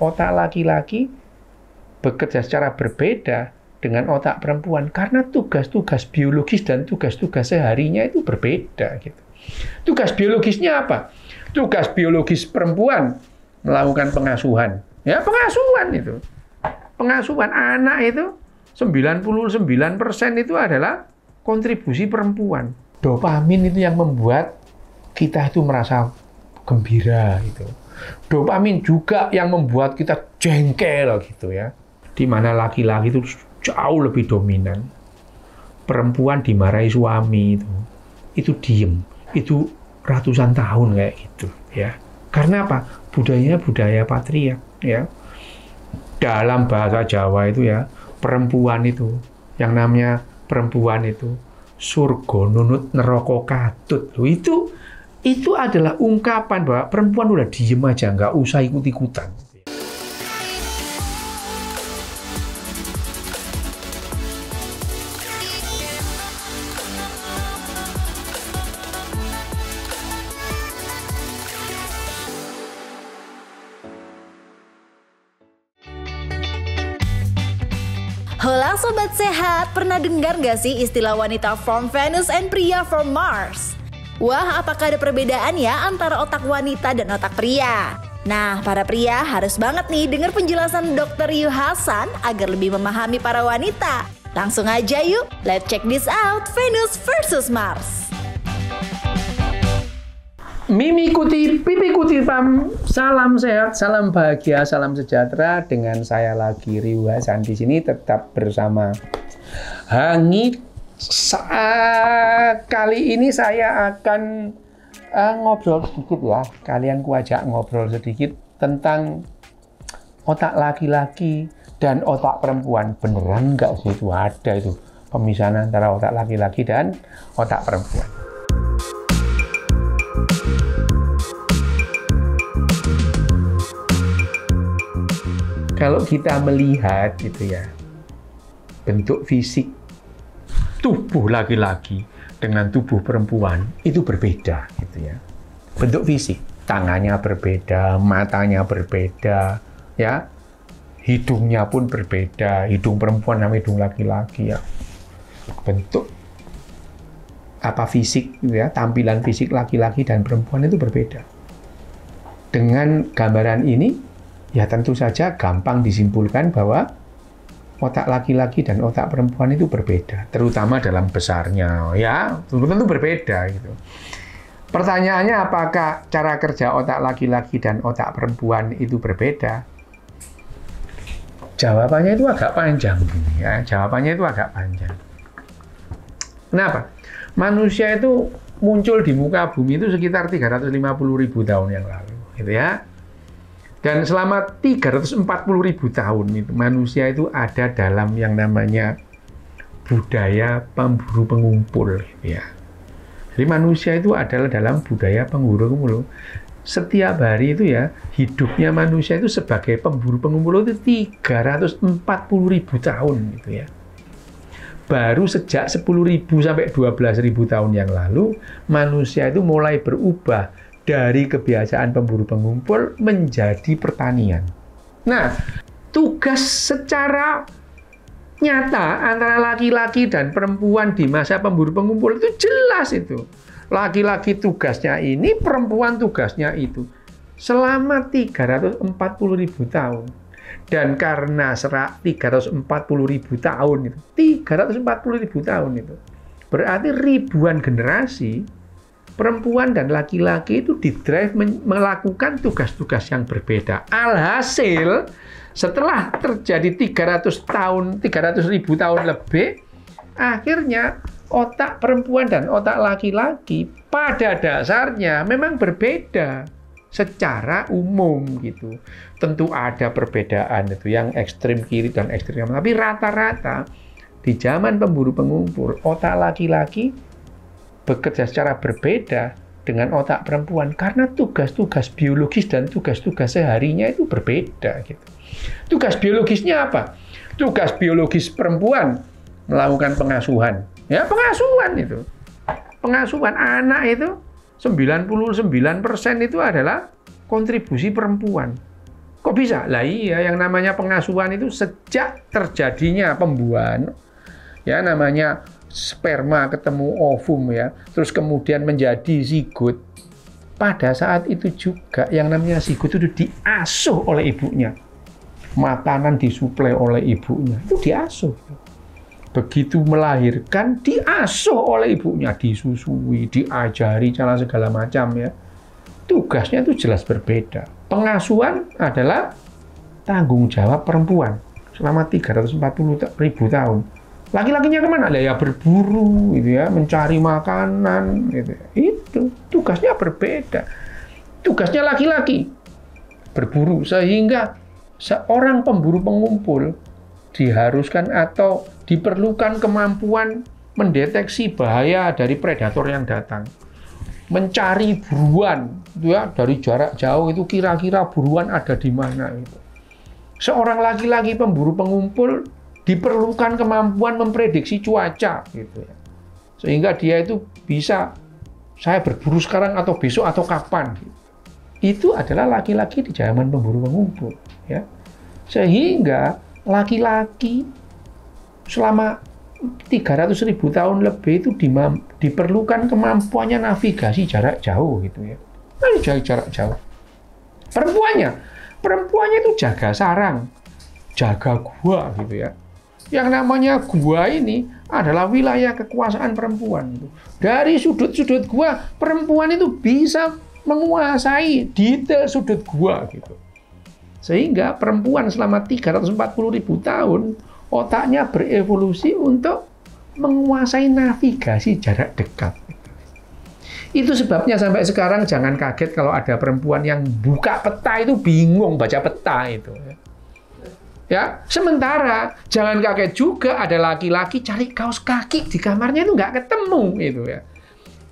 otak laki-laki bekerja secara berbeda dengan otak perempuan karena tugas-tugas biologis dan tugas-tugas seharinya itu berbeda gitu. Tugas biologisnya apa? Tugas biologis perempuan melakukan pengasuhan. Ya, pengasuhan itu. Pengasuhan anak itu 99% itu adalah kontribusi perempuan. Dopamin itu yang membuat kita itu merasa gembira gitu Dopamin juga yang membuat kita jengkel gitu ya. Di mana laki-laki itu jauh lebih dominan. Perempuan dimarahi suami itu. Itu diem. Itu ratusan tahun kayak gitu ya. Karena apa? Budayanya budaya patria ya. Dalam bahasa Jawa itu ya, perempuan itu yang namanya perempuan itu surga nunut neraka katut. Loh, itu itu adalah ungkapan bahwa perempuan udah diem aja, nggak usah ikut-ikutan. Hola Sobat Sehat, pernah dengar gak sih istilah wanita from Venus and pria from Mars? Wah, apakah ada perbedaan ya antara otak wanita dan otak pria? Nah, para pria harus banget nih dengar penjelasan Dr. Yu Hasan agar lebih memahami para wanita. Langsung aja yuk, let's check this out, Venus versus Mars. Mimi Kuti, Pipi Kuti Pam, salam sehat, salam bahagia, salam sejahtera dengan saya lagi Riwa Hasan di sini tetap bersama Hangit saat kali ini saya akan uh, ngobrol sedikit ya. Kalian kuajak ngobrol sedikit tentang otak laki-laki dan otak perempuan. Beneran nggak sih itu ada itu pemisahan antara otak laki-laki dan otak perempuan. Kalau kita melihat gitu ya, bentuk fisik tubuh laki-laki dengan tubuh perempuan itu berbeda gitu ya. Bentuk fisik, tangannya berbeda, matanya berbeda, ya. Hidungnya pun berbeda, hidung perempuan sama hidung laki-laki ya. Bentuk apa fisik gitu ya, tampilan fisik laki-laki dan perempuan itu berbeda. Dengan gambaran ini ya tentu saja gampang disimpulkan bahwa otak laki-laki dan otak perempuan itu berbeda, terutama dalam besarnya, ya tentu berbeda gitu. Pertanyaannya apakah cara kerja otak laki-laki dan otak perempuan itu berbeda? Jawabannya itu agak panjang, ya. Jawabannya itu agak panjang. Kenapa? Manusia itu muncul di muka bumi itu sekitar 350 ribu tahun yang lalu, gitu ya. Dan selama 340 ribu tahun itu, manusia itu ada dalam yang namanya budaya pemburu pengumpul. Ya. Jadi manusia itu adalah dalam budaya pemburu pengumpul. Setiap hari itu ya, hidupnya manusia itu sebagai pemburu pengumpul itu 340 ribu tahun. Gitu ya baru sejak 10.000 sampai 12.000 tahun yang lalu manusia itu mulai berubah dari kebiasaan pemburu pengumpul menjadi pertanian. Nah, tugas secara nyata antara laki-laki dan perempuan di masa pemburu pengumpul itu jelas itu. Laki-laki tugasnya ini, perempuan tugasnya itu. Selama 340 ribu tahun. Dan karena serak 340 ribu tahun itu, 340 ribu tahun itu, berarti ribuan generasi perempuan dan laki-laki itu didrive melakukan tugas-tugas yang berbeda. Alhasil, setelah terjadi 300 tahun, 300 ribu tahun lebih, akhirnya otak perempuan dan otak laki-laki pada dasarnya memang berbeda secara umum gitu. Tentu ada perbedaan itu yang ekstrim kiri dan ekstrim kanan, tapi rata-rata di zaman pemburu pengumpul otak laki-laki bekerja secara berbeda dengan otak perempuan karena tugas-tugas biologis dan tugas-tugas seharinya itu berbeda gitu. Tugas biologisnya apa? Tugas biologis perempuan melakukan pengasuhan. Ya, pengasuhan itu. Pengasuhan anak itu 99% itu adalah kontribusi perempuan. Kok bisa? Lah iya, yang namanya pengasuhan itu sejak terjadinya pembuahan ya namanya sperma ketemu ovum ya, terus kemudian menjadi zigot. Pada saat itu juga yang namanya zigot itu diasuh oleh ibunya. Makanan disuplai oleh ibunya, itu diasuh. Begitu melahirkan, diasuh oleh ibunya, disusui, diajari cara segala macam ya. Tugasnya itu jelas berbeda. Pengasuhan adalah tanggung jawab perempuan selama 340 ribu tahun Laki-lakinya kemana? ya berburu, gitu ya, mencari makanan, gitu. Itu tugasnya berbeda. Tugasnya laki-laki berburu sehingga seorang pemburu pengumpul diharuskan atau diperlukan kemampuan mendeteksi bahaya dari predator yang datang mencari buruan itu ya dari jarak jauh itu kira-kira buruan ada di mana itu seorang laki-laki pemburu pengumpul diperlukan kemampuan memprediksi cuaca gitu ya. Sehingga dia itu bisa saya berburu sekarang atau besok atau kapan. Gitu. Itu adalah laki-laki di zaman pemburu mengumpul ya. Sehingga laki-laki selama 300 ribu tahun lebih itu diperlukan kemampuannya navigasi jarak jauh gitu ya. Nah, jarak, jarak jauh. Perempuannya, perempuannya itu jaga sarang, jaga gua gitu ya yang namanya gua ini adalah wilayah kekuasaan perempuan. itu. Dari sudut-sudut gua, perempuan itu bisa menguasai detail sudut gua gitu. Sehingga perempuan selama 340 ribu tahun otaknya berevolusi untuk menguasai navigasi jarak dekat. Itu sebabnya sampai sekarang jangan kaget kalau ada perempuan yang buka peta itu bingung baca peta itu. Ya, sementara jangan kaget juga ada laki-laki cari kaos kaki di kamarnya itu nggak ketemu gitu ya.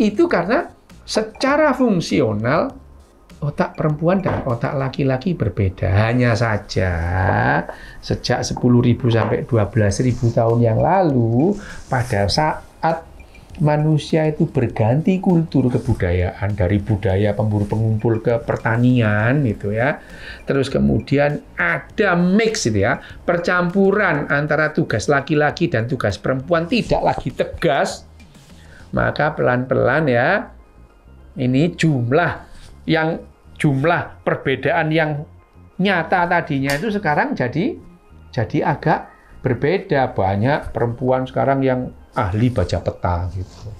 Itu karena secara fungsional otak perempuan dan otak laki-laki berbeda. Hanya saja sejak 10.000 sampai 12.000 tahun yang lalu pada saat manusia itu berganti kultur kebudayaan dari budaya pemburu pengumpul ke pertanian gitu ya. Terus kemudian ada mix gitu ya, percampuran antara tugas laki-laki dan tugas perempuan tidak lagi tegas. Maka pelan-pelan ya ini jumlah yang jumlah perbedaan yang nyata tadinya itu sekarang jadi jadi agak berbeda banyak perempuan sekarang yang ahli baca peta gitu.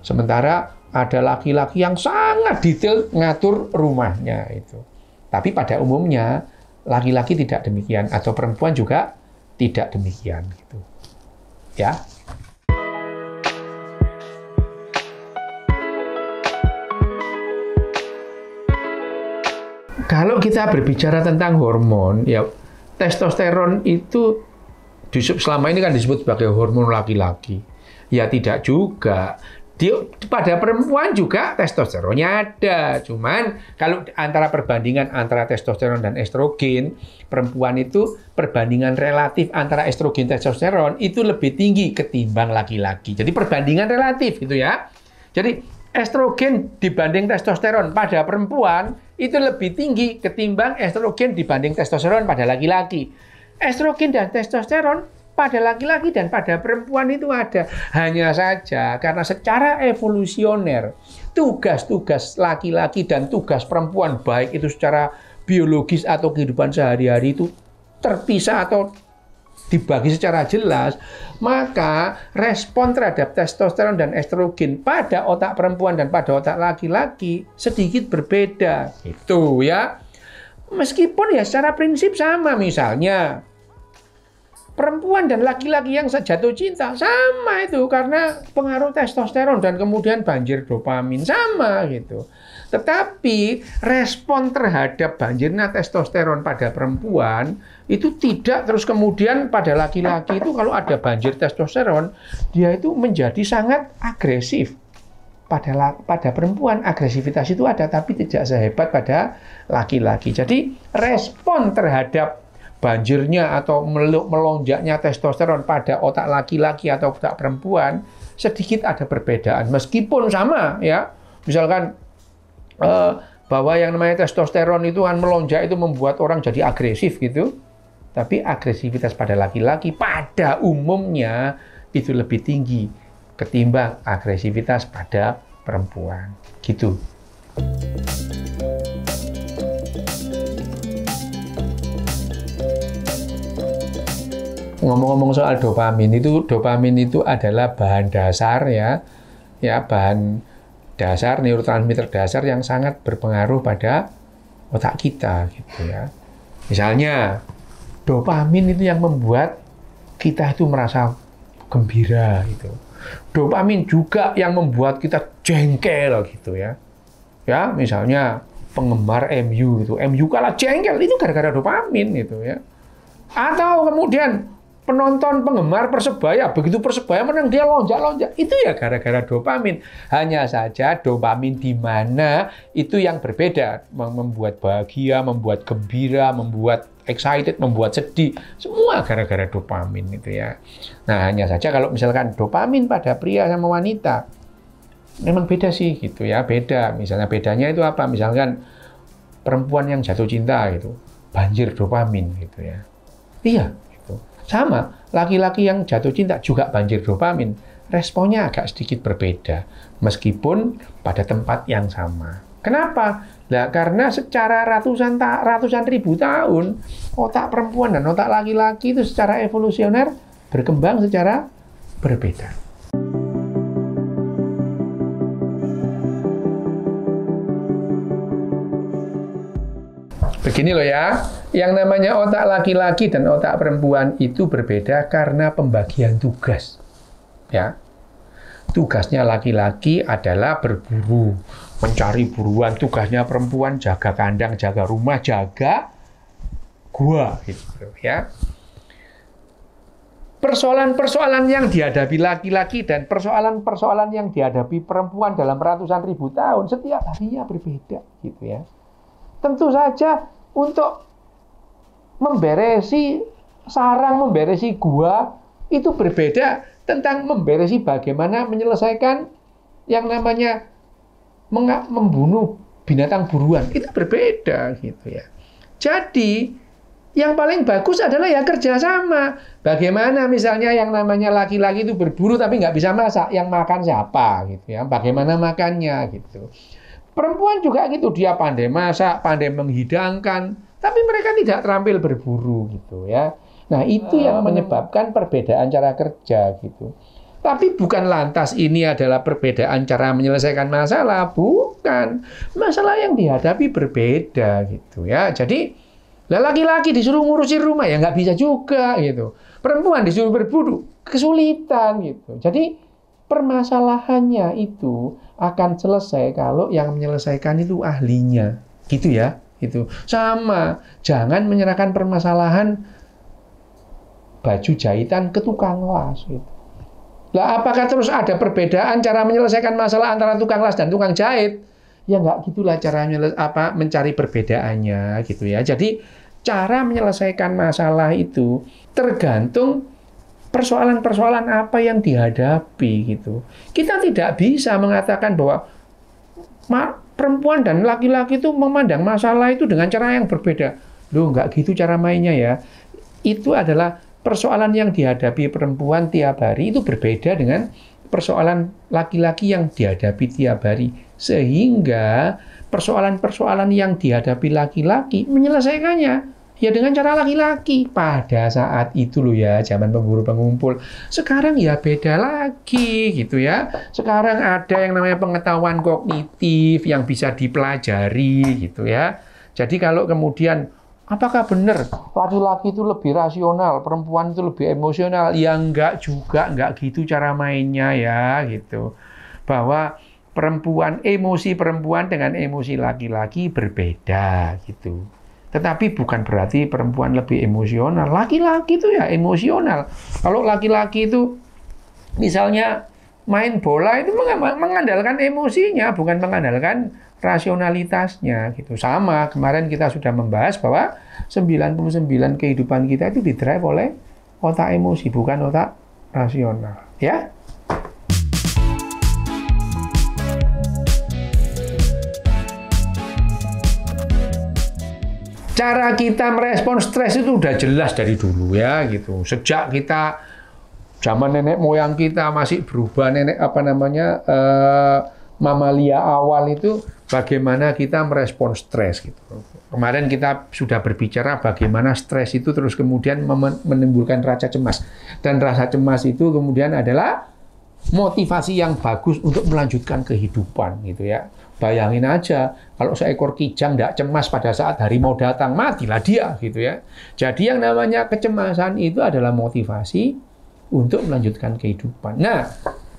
Sementara ada laki-laki yang sangat detail ngatur rumahnya itu. Tapi pada umumnya laki-laki tidak demikian atau perempuan juga tidak demikian gitu. Ya. Kalau kita berbicara tentang hormon, ya testosteron itu disebut selama ini kan disebut sebagai hormon laki-laki. Ya tidak juga. Di, pada perempuan juga testosteronnya ada. Cuman kalau antara perbandingan antara testosteron dan estrogen, perempuan itu perbandingan relatif antara estrogen dan testosteron itu lebih tinggi ketimbang laki-laki. Jadi perbandingan relatif gitu ya. Jadi estrogen dibanding testosteron pada perempuan itu lebih tinggi ketimbang estrogen dibanding testosteron pada laki-laki. Estrogen dan testosteron pada laki-laki dan pada perempuan itu ada. Hanya saja karena secara evolusioner tugas-tugas laki-laki dan tugas perempuan baik itu secara biologis atau kehidupan sehari-hari itu terpisah atau dibagi secara jelas, maka respon terhadap testosteron dan estrogen pada otak perempuan dan pada otak laki-laki sedikit berbeda. Gitu. Itu ya. Meskipun ya secara prinsip sama misalnya perempuan dan laki-laki yang sejatuh cinta sama itu karena pengaruh testosteron dan kemudian banjir dopamin sama gitu. Tetapi respon terhadap banjirnya testosteron pada perempuan itu tidak terus kemudian pada laki-laki itu kalau ada banjir testosteron dia itu menjadi sangat agresif. Pada pada perempuan agresivitas itu ada tapi tidak sehebat pada laki-laki. Jadi respon terhadap banjirnya atau melonjaknya testosteron pada otak laki-laki atau otak perempuan sedikit ada perbedaan meskipun sama ya misalkan eh, bahwa yang namanya testosteron itu kan melonjak itu membuat orang jadi agresif gitu tapi agresivitas pada laki-laki pada umumnya itu lebih tinggi ketimbang agresivitas pada perempuan gitu. Ngomong-ngomong soal dopamin itu, dopamin itu adalah bahan dasar ya, ya bahan dasar neurotransmitter dasar yang sangat berpengaruh pada otak kita gitu ya. Misalnya dopamin itu yang membuat kita itu merasa gembira gitu. Dopamin juga yang membuat kita jengkel gitu ya. Ya, misalnya penggemar MU itu, MU kalah jengkel itu gara-gara dopamin gitu ya. Atau kemudian penonton penggemar persebaya begitu persebaya menang dia lonjak-lonjak itu ya gara-gara dopamin hanya saja dopamin di mana itu yang berbeda membuat bahagia membuat gembira membuat excited membuat sedih semua gara-gara dopamin itu ya nah hanya saja kalau misalkan dopamin pada pria sama wanita memang beda sih gitu ya beda misalnya bedanya itu apa misalkan perempuan yang jatuh cinta gitu banjir dopamin gitu ya iya sama, laki-laki yang jatuh cinta juga banjir dopamin. Responnya agak sedikit berbeda, meskipun pada tempat yang sama. Kenapa? Nah, karena secara ratusan ta ratusan ribu tahun, otak perempuan dan otak laki-laki itu secara evolusioner berkembang secara berbeda. Begini loh ya, yang namanya otak laki-laki dan otak perempuan itu berbeda karena pembagian tugas. Ya. Tugasnya laki-laki adalah berburu, mencari buruan. Tugasnya perempuan jaga kandang, jaga rumah, jaga gua gitu ya. Persoalan-persoalan yang dihadapi laki-laki dan persoalan-persoalan yang dihadapi perempuan dalam ratusan ribu tahun setiap harinya berbeda gitu ya. Tentu saja untuk memberesi sarang, memberesi gua itu berbeda tentang memberesi bagaimana menyelesaikan yang namanya membunuh binatang buruan. Itu berbeda gitu ya. Jadi yang paling bagus adalah ya kerjasama. Bagaimana misalnya yang namanya laki-laki itu berburu tapi nggak bisa masak, yang makan siapa gitu ya? Bagaimana makannya gitu. Perempuan juga gitu, dia pandai masak, pandai menghidangkan, tapi mereka tidak terampil berburu gitu ya. Nah, itu yang ah. menyebabkan perbedaan cara kerja gitu. Tapi bukan lantas ini adalah perbedaan cara menyelesaikan masalah, bukan. Masalah yang dihadapi berbeda gitu ya. Jadi laki-laki disuruh ngurusin rumah ya nggak bisa juga gitu. Perempuan disuruh berburu kesulitan gitu. Jadi permasalahannya itu akan selesai kalau yang menyelesaikan itu ahlinya. Gitu ya. Itu. Sama, jangan menyerahkan permasalahan baju jahitan ke tukang las gitu. Lah apakah terus ada perbedaan cara menyelesaikan masalah antara tukang las dan tukang jahit? Ya nggak gitulah cara apa mencari perbedaannya gitu ya. Jadi cara menyelesaikan masalah itu tergantung persoalan-persoalan apa yang dihadapi gitu. Kita tidak bisa mengatakan bahwa perempuan dan laki-laki itu memandang masalah itu dengan cara yang berbeda. Loh, nggak gitu cara mainnya ya. Itu adalah persoalan yang dihadapi perempuan tiap hari itu berbeda dengan persoalan laki-laki yang dihadapi tiap hari. Sehingga persoalan-persoalan yang dihadapi laki-laki menyelesaikannya Ya dengan cara laki-laki. Pada saat itu loh ya, zaman pemburu pengumpul. Sekarang ya beda lagi gitu ya. Sekarang ada yang namanya pengetahuan kognitif yang bisa dipelajari gitu ya. Jadi kalau kemudian Apakah benar laki-laki itu lebih rasional, perempuan itu lebih emosional? Ya enggak juga, enggak gitu cara mainnya ya gitu. Bahwa perempuan emosi perempuan dengan emosi laki-laki berbeda gitu. Tetapi bukan berarti perempuan lebih emosional. Laki-laki itu ya emosional. Kalau laki-laki itu misalnya main bola itu mengandalkan emosinya, bukan mengandalkan rasionalitasnya gitu. Sama, kemarin kita sudah membahas bahwa 99 kehidupan kita itu didrive oleh otak emosi, bukan otak rasional, ya. cara kita merespon stres itu udah jelas dari dulu ya gitu. Sejak kita zaman nenek moyang kita masih berubah nenek apa namanya eh, mamalia awal itu bagaimana kita merespon stres gitu. Kemarin kita sudah berbicara bagaimana stres itu terus kemudian menimbulkan rasa cemas dan rasa cemas itu kemudian adalah motivasi yang bagus untuk melanjutkan kehidupan gitu ya. Bayangin aja kalau seekor kijang tidak cemas pada saat hari mau datang, matilah dia gitu ya. Jadi yang namanya kecemasan itu adalah motivasi untuk melanjutkan kehidupan. Nah,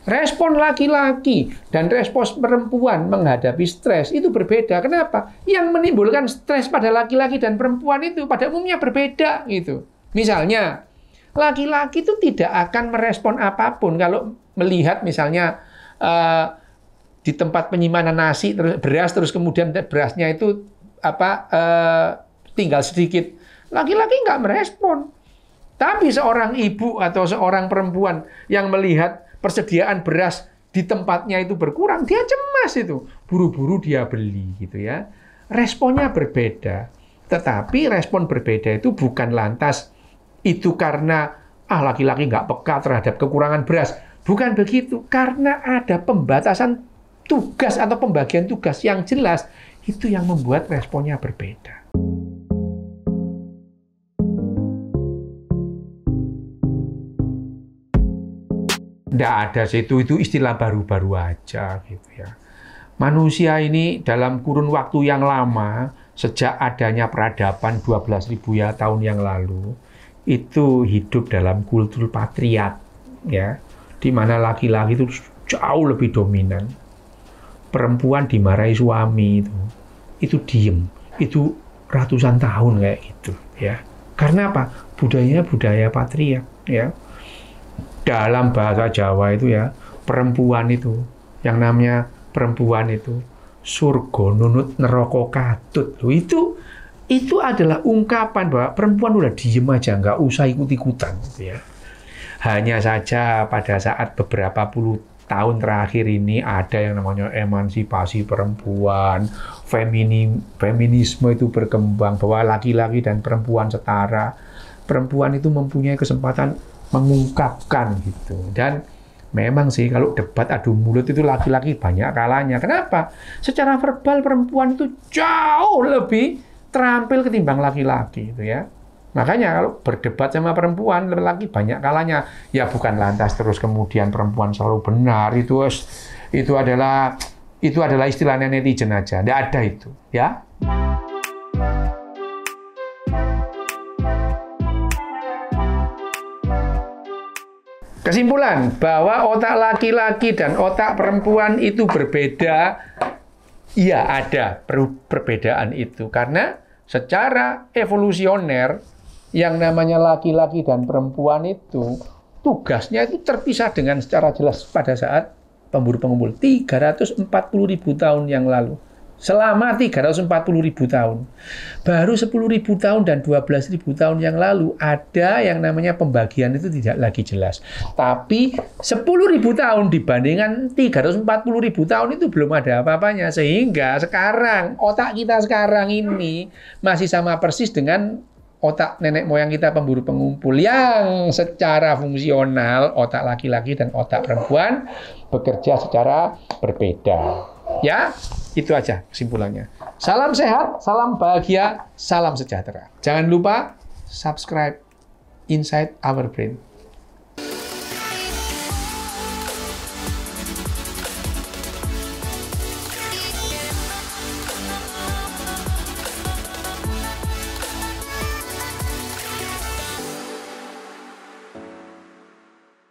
respon laki-laki dan respon perempuan menghadapi stres itu berbeda. Kenapa? Yang menimbulkan stres pada laki-laki dan perempuan itu pada umumnya berbeda gitu. Misalnya, laki-laki itu tidak akan merespon apapun kalau melihat misalnya eh, di tempat penyimpanan nasi terus beras terus kemudian berasnya itu apa eh, tinggal sedikit laki-laki nggak merespon tapi seorang ibu atau seorang perempuan yang melihat persediaan beras di tempatnya itu berkurang dia cemas itu buru-buru dia beli gitu ya responnya berbeda tetapi respon berbeda itu bukan lantas itu karena ah laki-laki nggak peka terhadap kekurangan beras bukan begitu karena ada pembatasan tugas atau pembagian tugas yang jelas itu yang membuat responnya berbeda. Tidak ada sih itu itu istilah baru-baru aja gitu ya. Manusia ini dalam kurun waktu yang lama sejak adanya peradaban 12.000 ya tahun yang lalu itu hidup dalam kultur patriat ya di mana laki-laki itu jauh lebih dominan perempuan dimarahi suami itu itu diem itu ratusan tahun kayak gitu ya karena apa budayanya budaya patriark ya dalam bahasa Jawa itu ya perempuan itu yang namanya perempuan itu surga nunut neroko katut itu itu adalah ungkapan bahwa perempuan udah diem aja nggak usah ikut ikutan gitu ya hanya saja pada saat beberapa puluh tahun terakhir ini ada yang namanya emansipasi perempuan, femini, feminisme itu berkembang bahwa laki-laki dan perempuan setara. Perempuan itu mempunyai kesempatan mengungkapkan gitu. Dan Memang sih kalau debat adu mulut itu laki-laki banyak kalahnya. Kenapa? Secara verbal perempuan itu jauh lebih terampil ketimbang laki-laki itu ya. Makanya kalau berdebat sama perempuan lagi banyak kalanya ya bukan lantas terus kemudian perempuan selalu benar itu itu adalah itu adalah istilahnya netizen aja. Tidak ada itu, ya. Kesimpulan bahwa otak laki-laki dan otak perempuan itu berbeda. ya ada perbedaan itu karena secara evolusioner yang namanya laki-laki dan perempuan itu tugasnya itu terpisah dengan secara jelas pada saat pemburu pengumpul 340 ribu tahun yang lalu selama 340 ribu tahun baru 10 ribu tahun dan 12 ribu tahun yang lalu ada yang namanya pembagian itu tidak lagi jelas tapi 10 ribu tahun dibandingkan 340 ribu tahun itu belum ada apa-apanya sehingga sekarang otak kita sekarang ini masih sama persis dengan otak nenek moyang kita pemburu pengumpul yang secara fungsional otak laki-laki dan otak perempuan bekerja secara berbeda. Ya, itu aja kesimpulannya. Salam sehat, salam bahagia, salam sejahtera. Jangan lupa subscribe Inside Our Brain.